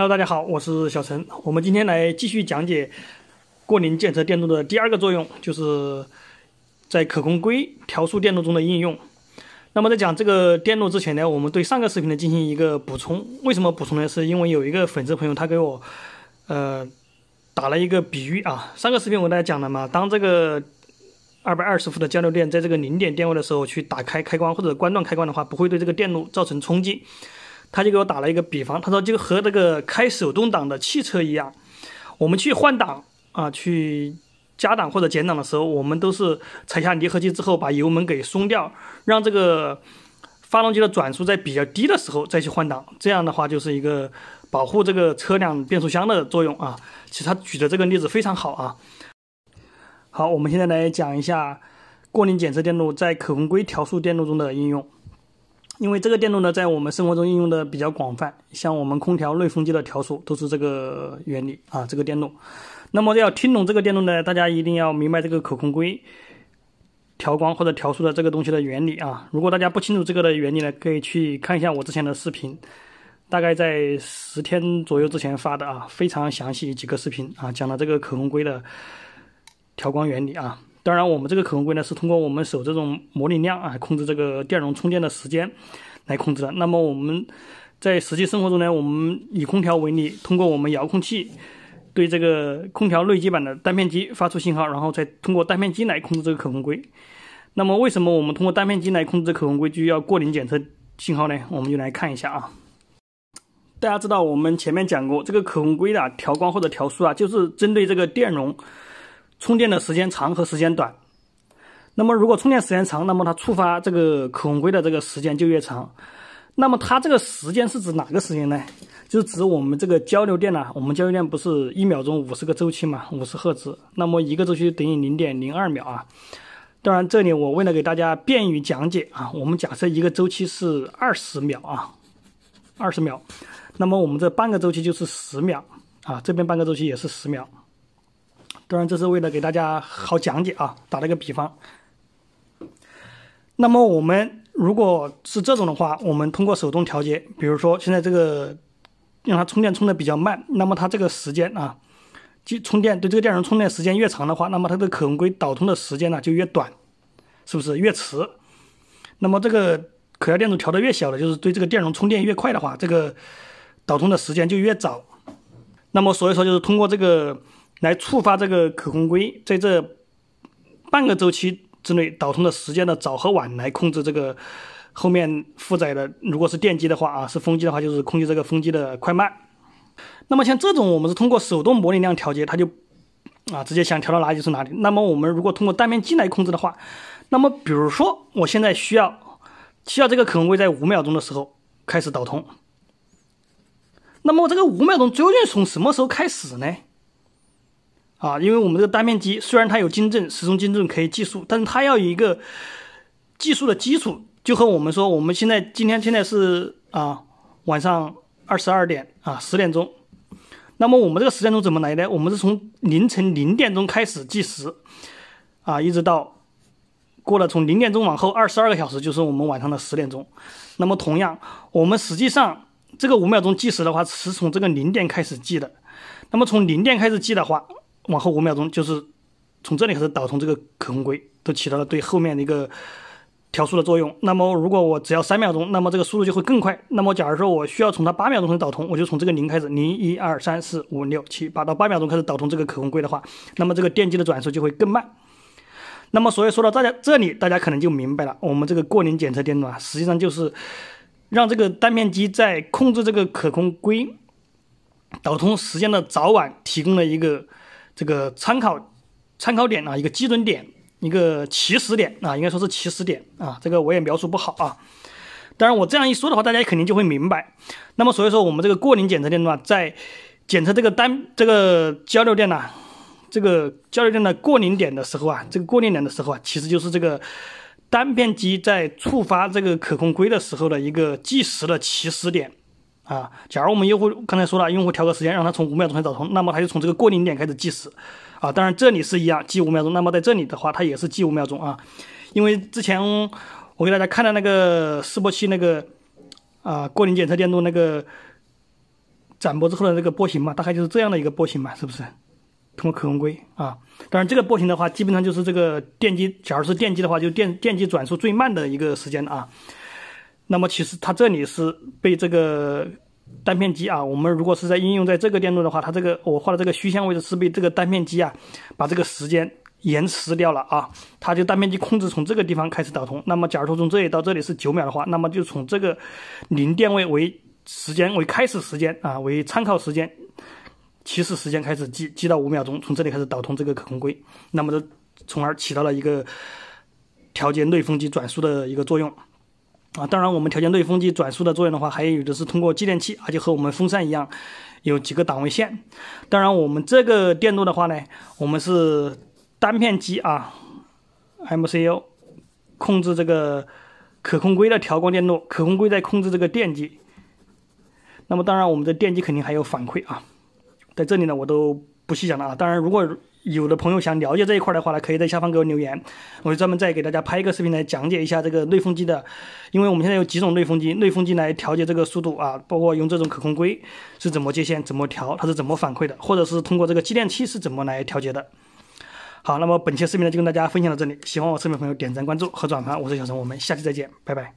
Hello，大家好，我是小陈。我们今天来继续讲解过零检测电路的第二个作用，就是在可控硅调速电路中的应用。那么在讲这个电路之前呢，我们对上个视频呢进行一个补充。为什么补充呢？是因为有一个粉丝朋友他给我呃打了一个比喻啊。上个视频我给大家讲了嘛，当这个二百二十伏的交流电在这个零点电位的时候去打开开关或者关断开关的话，不会对这个电路造成冲击。他就给我打了一个比方，他说就和那个开手动挡的汽车一样，我们去换挡啊，去加档或者减档的时候，我们都是踩下离合器之后，把油门给松掉，让这个发动机的转速在比较低的时候再去换挡，这样的话就是一个保护这个车辆变速箱的作用啊。其实他举的这个例子非常好啊。好，我们现在来讲一下过零检测电路在可控硅调速电路中的应用。因为这个电动呢，在我们生活中应用的比较广泛，像我们空调内风机的调速都是这个原理啊，这个电动。那么要听懂这个电动呢，大家一定要明白这个可控硅调光或者调速的这个东西的原理啊。如果大家不清楚这个的原理呢，可以去看一下我之前的视频，大概在十天左右之前发的啊，非常详细几个视频啊，讲了这个可控硅的调光原理啊。当然，我们这个可控硅呢是通过我们手这种模拟量啊控制这个电容充电的时间来控制的。那么我们在实际生活中呢，我们以空调为例，通过我们遥控器对这个空调内机板的单片机发出信号，然后再通过单片机来控制这个可控硅。那么为什么我们通过单片机来控制可控硅就要过零检测信号呢？我们就来看一下啊。大家知道我们前面讲过，这个可控硅的调光或者调速啊，就是针对这个电容。充电的时间长和时间短，那么如果充电时间长，那么它触发这个可控硅的这个时间就越长。那么它这个时间是指哪个时间呢？就指我们这个交流电呢？我们交流电不是一秒钟五十个周期嘛？五十赫兹，那么一个周期等于零点零二秒啊。当然，这里我为了给大家便于讲解啊，我们假设一个周期是二十秒啊，二十秒，那么我们这半个周期就是十秒啊，这边半个周期也是十秒。当然，这是为了给大家好讲解啊，打了一个比方。那么我们如果是这种的话，我们通过手动调节，比如说现在这个让它充电充的比较慢，那么它这个时间啊，就充电对这个电容充电时间越长的话，那么它的可控硅导通的时间呢就越短，是不是越迟？那么这个可调电阻调的越小了，就是对这个电容充电越快的话，这个导通的时间就越早。那么所以说就是通过这个。来触发这个可控硅，在这半个周期之内导通的时间的早和晚来控制这个后面负载的，如果是电机的话啊，是风机的话，就是控制这个风机的快慢。那么像这种，我们是通过手动模拟量调节，它就啊直接想调到哪里就是哪里。那么我们如果通过单片机来控制的话，那么比如说我现在需要需要这个可控硅在五秒钟的时候开始导通，那么这个五秒钟究竟从什么时候开始呢？啊，因为我们这个单片机虽然它有晶振，时钟晶振可以计数，但是它要有一个计数的基础，就和我们说，我们现在今天现在是啊晚上二十二点啊十点钟，那么我们这个十点钟怎么来呢？我们是从凌晨零点钟开始计时啊，一直到过了从零点钟往后二十二个小时，就是我们晚上的十点钟。那么同样，我们实际上这个五秒钟计时的话，是从这个零点开始计的。那么从零点开始计的话。往后五秒钟，就是从这里开始导通这个可控硅，都起到了对后面的一个调速的作用。那么，如果我只要三秒钟，那么这个速度就会更快。那么，假如说我需要从它八秒钟开始导通，我就从这个零开始，零一二三四五六七八，到八秒钟开始导通这个可控硅的话，那么这个电机的转速就会更慢。那么，所以说到大家这里，大家可能就明白了，我们这个过零检测电路啊，实际上就是让这个单片机在控制这个可控硅导通时间的早晚，提供了一个。这个参考参考点啊，一个基准点，一个起始点啊，应该说是起始点啊，这个我也描述不好啊。当然，我这样一说的话，大家肯定就会明白。那么，所以说我们这个过零检测电路啊，在检测这个单这个交流电呢，这个交流电的过零点的时候啊，这个过零点的时候啊，其实就是这个单片机在触发这个可控硅的时候的一个计时的起始点。啊，假如我们用户刚才说了，用户调个时间，让他从五秒钟开始导通，那么他就从这个过零点开始计时，啊，当然这里是一样，计五秒钟。那么在这里的话，它也是计五秒钟啊，因为之前我给大家看的那个示波器那个啊过零检测电路那个展播之后的那个波形嘛，大概就是这样的一个波形嘛，是不是？通过可控硅啊，当然这个波形的话，基本上就是这个电机，假如是电机的话，就电电机转速最慢的一个时间啊。那么其实它这里是被这个单片机啊，我们如果是在应用在这个电路的话，它这个我画的这个虚线位置是被这个单片机啊，把这个时间延迟掉了啊，它就单片机控制从这个地方开始导通。那么假如说从这里到这里是九秒的话，那么就从这个零电位为时间为开始时间啊，为参考时间，起始时间开始计计到五秒钟，从这里开始导通这个可控硅，那么这从而起到了一个调节内风机转速的一个作用。啊，当然，我们调节对风机转速的作用的话，还有的是通过继电器，而且和我们风扇一样，有几个档位线。当然，我们这个电路的话呢，我们是单片机啊，MCU 控制这个可控硅的调光电路，可控硅在控制这个电机。那么，当然我们的电机肯定还有反馈啊，在这里呢，我都。不细讲了啊，当然，如果有的朋友想了解这一块的话呢，可以在下方给我留言，我就专门再给大家拍一个视频来讲解一下这个内风机的，因为我们现在有几种内风机，内风机来调节这个速度啊，包括用这种可控硅是怎么接线，怎么调，它是怎么反馈的，或者是通过这个继电器是怎么来调节的。好，那么本期视频呢就跟大家分享到这里，喜欢我视频的朋友点赞、关注和转发，我是小陈，我们下期再见，拜拜。